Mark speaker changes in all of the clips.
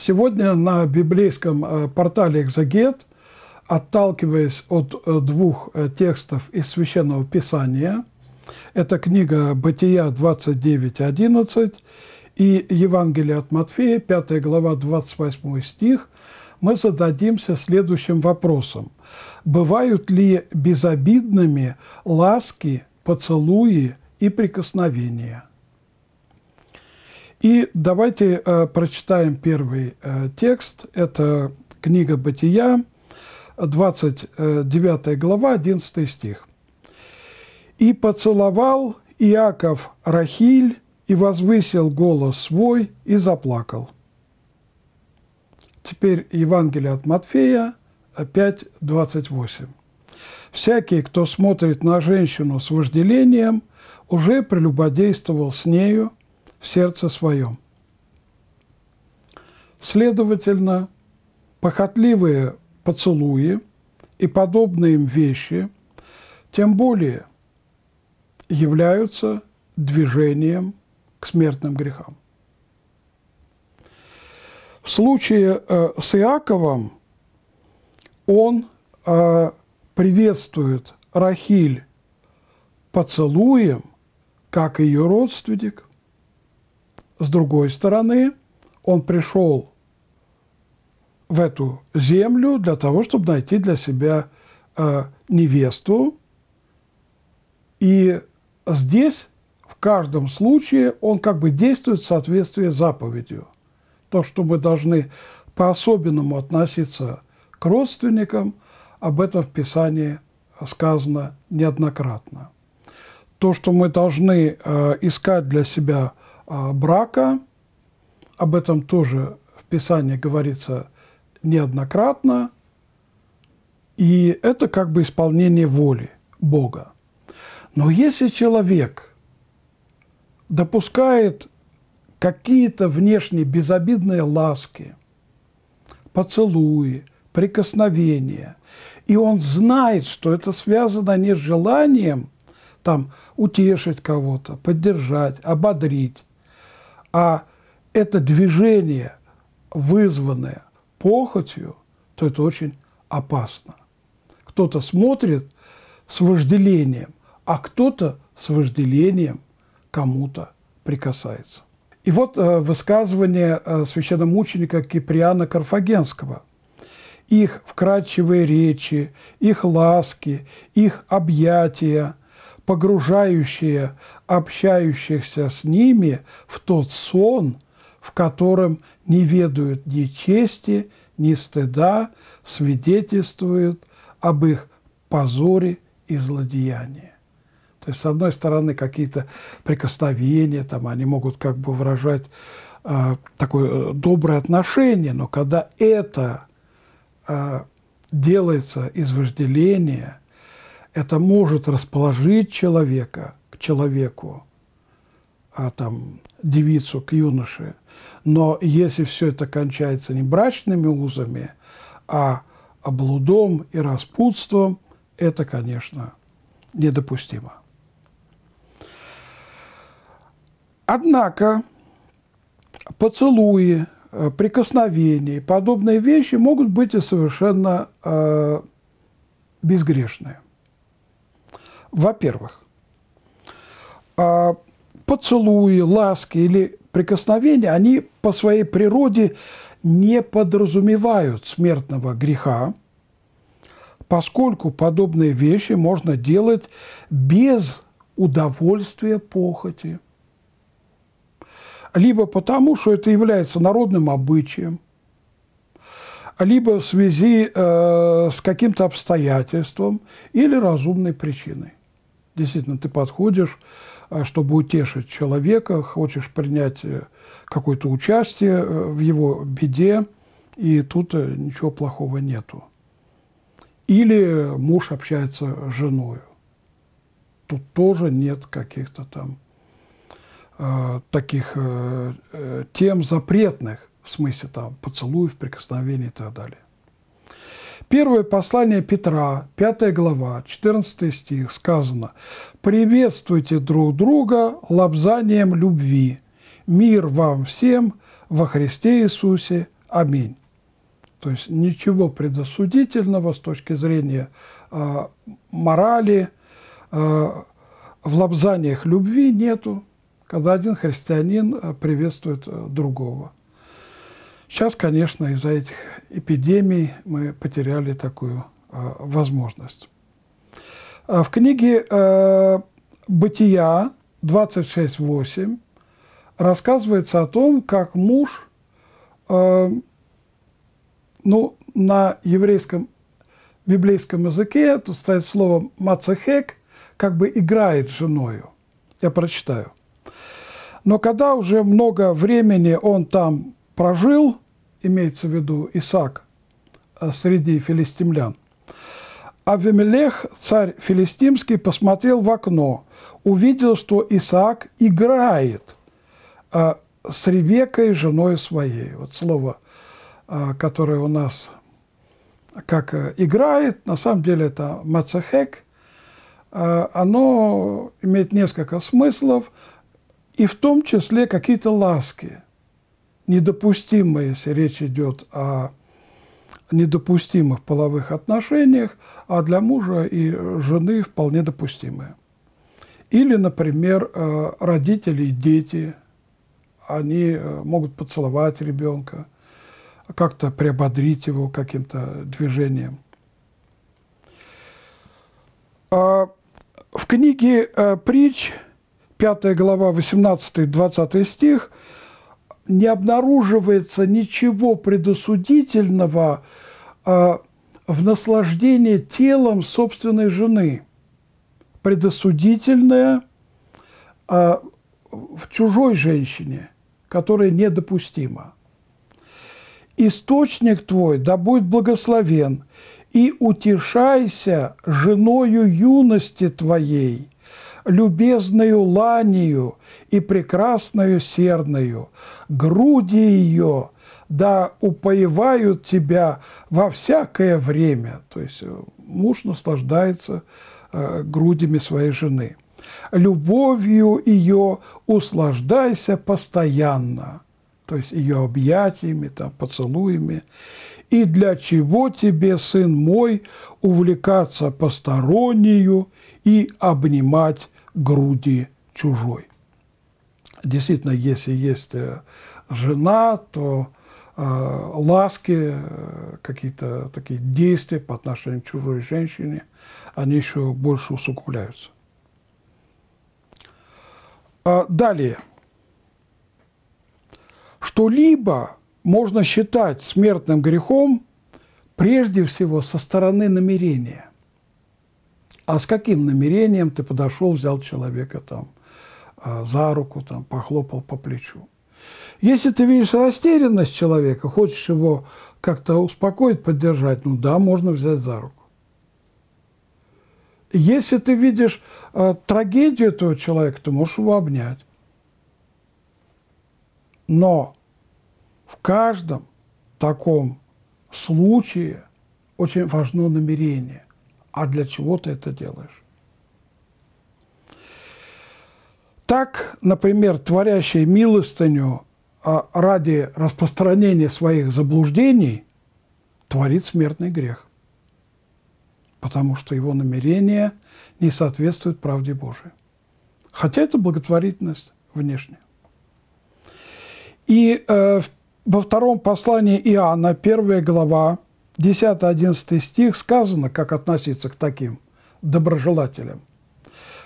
Speaker 1: Сегодня на библейском э, портале «Экзогет», отталкиваясь от э, двух э, текстов из Священного Писания, это книга «Бытия 29.11» и Евангелие от Матфея, 5 глава, 28 стих, мы зададимся следующим вопросом. Бывают ли безобидными ласки, поцелуи и прикосновения – и давайте э, прочитаем первый э, текст. Это книга Бытия, 29 глава, 11 стих. «И поцеловал Иаков Рахиль, и возвысил голос свой, и заплакал». Теперь Евангелие от Матфея 5, э, 28. «Всякий, кто смотрит на женщину с вожделением, уже прелюбодействовал с нею, в сердце своем. Следовательно, похотливые поцелуи и подобные им вещи тем более являются движением к смертным грехам. В случае э, с Иаковом он э, приветствует Рахиль поцелуем, как ее родственник – с другой стороны, он пришел в эту землю для того, чтобы найти для себя э, невесту. И здесь в каждом случае он как бы действует в соответствии с заповедью. То, что мы должны по-особенному относиться к родственникам, об этом в Писании сказано неоднократно. То, что мы должны э, искать для себя – а, брака. Об этом тоже в Писании говорится неоднократно. И это как бы исполнение воли Бога. Но если человек допускает какие-то внешне безобидные ласки, поцелуи, прикосновения, и он знает, что это связано не с желанием там утешить кого-то, поддержать, ободрить, а это движение, вызванное похотью, то это очень опасно. Кто-то смотрит с вожделением, а кто-то с вожделением кому-то прикасается. И вот э, высказывание э, священномученика Киприана Карфагенского. Их вкрадчивые речи, их ласки, их объятия, погружающие, общающихся с ними в тот сон, в котором не ведают ни чести, ни стыда, свидетельствуют об их позоре и злодеянии. То есть, с одной стороны, какие-то прикосновения, там, они могут как бы выражать а, э, такое доброе отношение, но когда это э, делается из вожделения, это может расположить человека – человеку, а там девицу к юноше. Но если все это кончается не брачными узами, а облудом и распутством, это, конечно, недопустимо. Однако поцелуи, э, прикосновения и подобные вещи могут быть и совершенно э, безгрешные. Во-первых, а, поцелуи, ласки или прикосновения, они по своей природе не подразумевают смертного греха, поскольку подобные вещи можно делать без удовольствия похоти. Либо потому, что это является народным обычаем, либо в связи э, с каким-то обстоятельством или разумной причиной. Действительно, ты подходишь а чтобы утешить человека, хочешь принять э, какое-то участие э, в его беде, и тут э, ничего плохого нету. Или муж общается с женой. Тут тоже нет каких-то там э, таких э, тем запретных, в смысле там поцелуев, прикосновений и так далее. Первое послание Петра, 5 глава, 14 стих, сказано «Приветствуйте друг друга лобзанием любви. Мир вам всем во Христе Иисусе. Аминь». То есть ничего предосудительного с точки зрения э, морали, э, в лобзаниях любви нету, когда один христианин а, приветствует другого. Сейчас, конечно, из-за этих эпидемий мы потеряли такую э, возможность. А в книге э, «Бытия» 26.8 рассказывается о том, как муж, э, ну, на еврейском, библейском языке, тут стоит слово «мацехек», как бы играет с женою. Я прочитаю. Но когда уже много времени он там прожил, имеется в виду Исаак, э, среди филистимлян. Авимелех, царь филистимский, посмотрел в окно, увидел, что Исаак играет э, с Ревекой, женой своей. Вот слово, э, которое у нас как играет, на самом деле это мацахек, оно имеет несколько смыслов, и в том числе какие-то ласки – недопустимо, если речь идет о недопустимых половых отношениях, а для мужа и жены вполне допустимые. Или, например, э, родители и дети, они э, могут поцеловать ребенка, как-то приободрить его каким-то движением. А в книге э, «Притч», 5 глава, 18-20 стих – не обнаруживается ничего предосудительного а, в наслаждении телом собственной жены. Предосудительное а, в чужой женщине, которое недопустимо. «Источник твой да будет благословен, и утешайся женою юности твоей, любезную ланию и прекрасную серную груди ее, да упоевают тебя во всякое время». То есть э, муж наслаждается э, грудями своей жены. «Любовью ее услаждайся постоянно» то есть ее объятиями, там, поцелуями. «И для чего тебе, сын мой, увлекаться постороннюю и обнимать груди чужой. Действительно, если есть э, жена, то э, ласки, э, какие-то такие действия по отношению к чужой женщине, они еще больше усугубляются. А далее. Что-либо можно считать смертным грехом прежде всего со стороны намерения а с каким намерением ты подошел, взял человека там а, за руку, там, похлопал по плечу. Если ты видишь растерянность человека, хочешь его как-то успокоить, поддержать, ну да, можно взять за руку. Если ты видишь э, трагедию этого человека, ты можешь его обнять. Но в каждом таком случае очень важно намерение а для чего ты это делаешь. Так, например, творящий милостыню а, ради распространения своих заблуждений творит смертный грех, потому что его намерение не соответствует правде Божией. Хотя это благотворительность внешняя. И э, во втором послании Иоанна, первая глава, 10-11 стих сказано, как относиться к таким доброжелателям.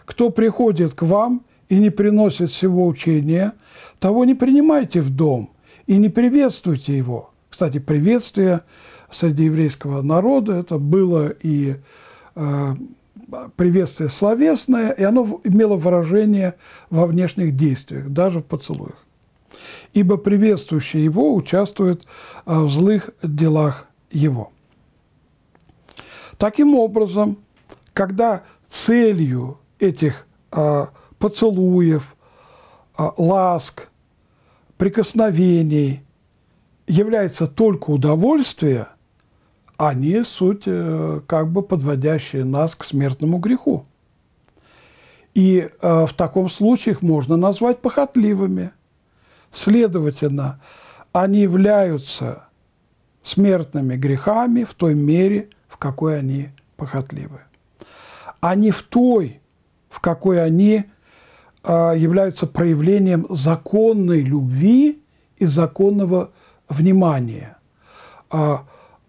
Speaker 1: «Кто приходит к вам и не приносит всего учения, того не принимайте в дом и не приветствуйте его». Кстати, приветствие среди еврейского народа это было и э, приветствие словесное, и оно имело выражение во внешних действиях, даже в поцелуях. Ибо приветствующий его участвует э, в злых делах его. Таким образом, когда целью этих а, поцелуев, а, ласк, прикосновений является только удовольствие, они а суть э, как бы подводящие нас к смертному греху. И э, в таком случае их можно назвать похотливыми. Следовательно, они являются смертными грехами в той мере, в какой они похотливы, а не в той, в какой они э, являются проявлением законной любви и законного внимания э,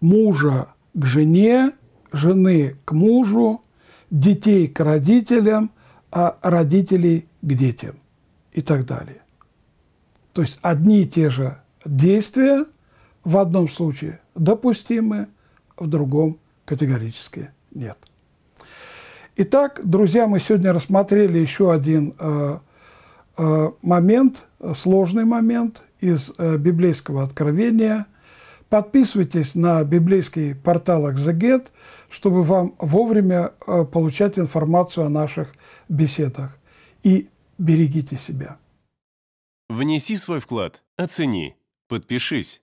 Speaker 1: мужа к жене, жены к мужу, детей к родителям, а родителей к детям и так далее. То есть одни и те же действия – в одном случае допустимы, в другом категорически нет. Итак, друзья, мы сегодня рассмотрели еще один э, э, момент, сложный момент из э, библейского откровения. Подписывайтесь на библейский портал «Экзегет», чтобы вам вовремя э, получать информацию о наших беседах. И берегите себя. Внеси свой вклад, оцени, подпишись